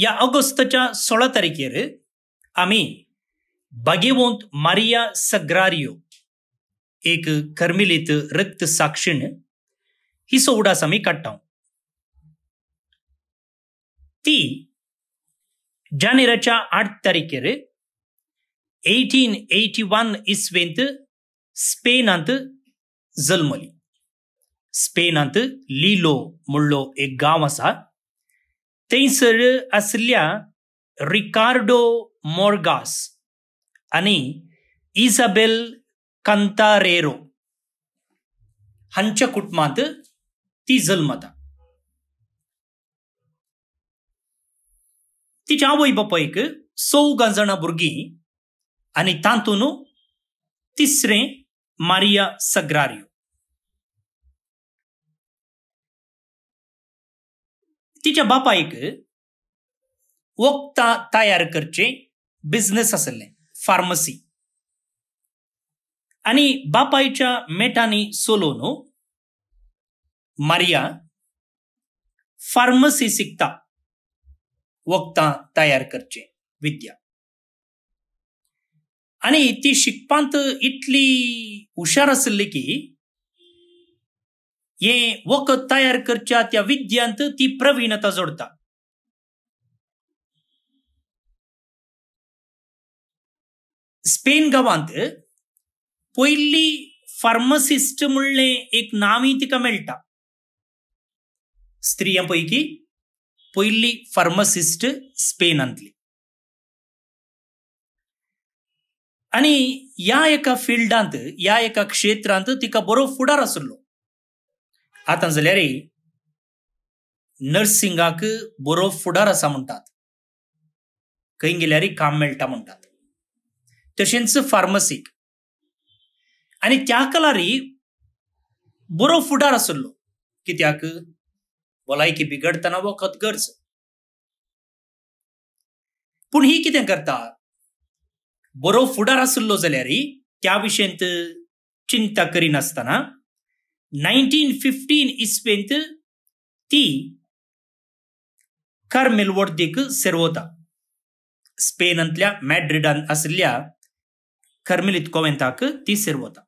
Ja सोळा तारखेर आमी bhagivont मारिया सग्रारियो एक कर्मिलित रिक्त साक्षीण ही सोवडास आमी काडटा ती जानेराच्या आठ तारखेर एटीन एटी वन इसवेंत स्पेनांत जल्मली स्पेनांत लिलो म्हणलो एक गांव आसा थंयसर आसल्या रिकार्डो मोर्गास आनी इजाबेल कांतारेरो हांच्या कुटुंबांत ती जल्मता तिच्या आवय बापायक चौगा जाणां भुरगीं आनी तांतून तिसरे मारिया सग्रारियो तिच्या बापायक वक्ता तयार करचे बिझनेस असले फार्मसी आणि बापाईच्या मेटानी सोलो मारिया फार्मसी शिकता वखदां तयार करचे विद्या आणि ती शिकपांत इतली हुशार असली की हे वखद तयार करच्या त्या विद्यांत ती प्रवीणता जोडता स्पेन गावांत पहिली फार्मासिस्ट म्हणले एक नावी तिका मेळटा स्त्रियां पैकी पयली फार्मासिस्ट स्पेनांतली आणि या एका फिल्डांत या एका क्षेत्रांत तिका बरो फुडार आशिल्लो जाल्यार नर्सिंगाक बरो फुडार आसा म्हणटात खंय गेल्यार काम मेळटा म्हणटात तशेंच फार्मसीक आनी त्या कलारी बरो फुडार आसलो कित्याक भलायकी बिगडतना वखद गरज पूण ही कितें करता बरो फुडार आसलो जाल्यार त्या विशयंत चिंता करिनासतना फिफ्टीन ispentu ती कार्मेल वोर्तीक सेरवता स्पेनांतल्या मॅड्रिडान आशिल्ल्या कर्मेलीत कोवेंताक ती सेरवता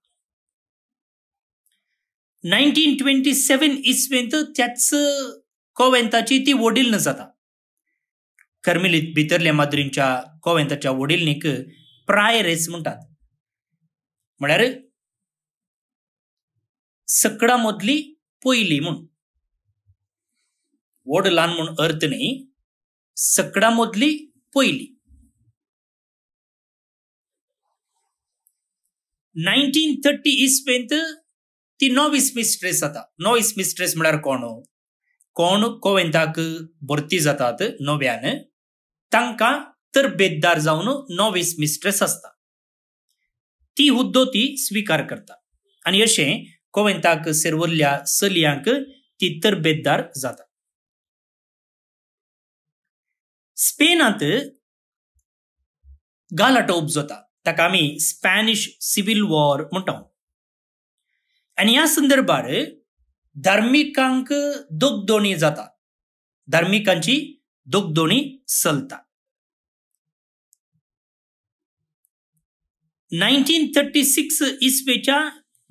नायन्टीन ट्वेंटी सेवन इसवेंत त्याच कोवेंताची ती न जाता कर्मेलीत भितरल्या माधुरींच्या कोवेंताच्या वडिल्नीक प्रायरेस म्हणटात म्हळ्यार सकडा मधली पहिली म्हणून लहान म्हणून अर्थ नाही मधली पोयली नायन्टीन थर्टी इस्ट ती नॉवीस मिस्ट्रेस जाता नॉवीस मिस्ट्रेस म्हणजे कोण कोण कोवेंताक भरती जातात नव्यान तांकां बेद्दार जावन नॉवीस मिस्ट्रेस आसता ती हुद्दो ती स्वीकार करता आणि अशें comentar că सलियांक तितर बेद्दार जाता। स्पेनांत गालाटो స్పెయిన్ जाता ताका तकामी स्पॅनिश सिव्हिल वॉर म्हणटा आनी ह्या संदर्भार धार्मिकांक दोगदोणी जाता धार्मिकांची दोगदोणी चलता नायन्टीन थर्टी सिक्स इसवेच्या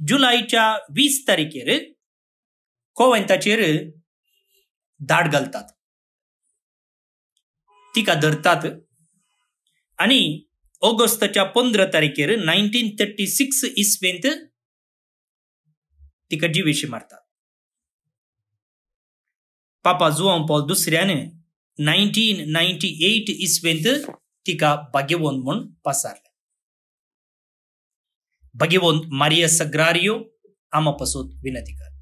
जुलैच्या वीस तारखेर कोवंताचेर धाड घालतात तिका धरतात आणि ऑगस्टच्या पंधरा तारखेर नायन्टीन थर्टी सिक्स इसवेंत तिका जिवेशी मारतात पापा जुआंव पॉल दुसऱ्यान नायन्टीन नायन्टी एट इसवेंत तिका बागेवन म्हणून पासार ಭಗಿವನ್ ಮರಿಯ ಸಗ್ರಾರಿಯು ಪಸೋದ್ ವಿನತಿಗಾರ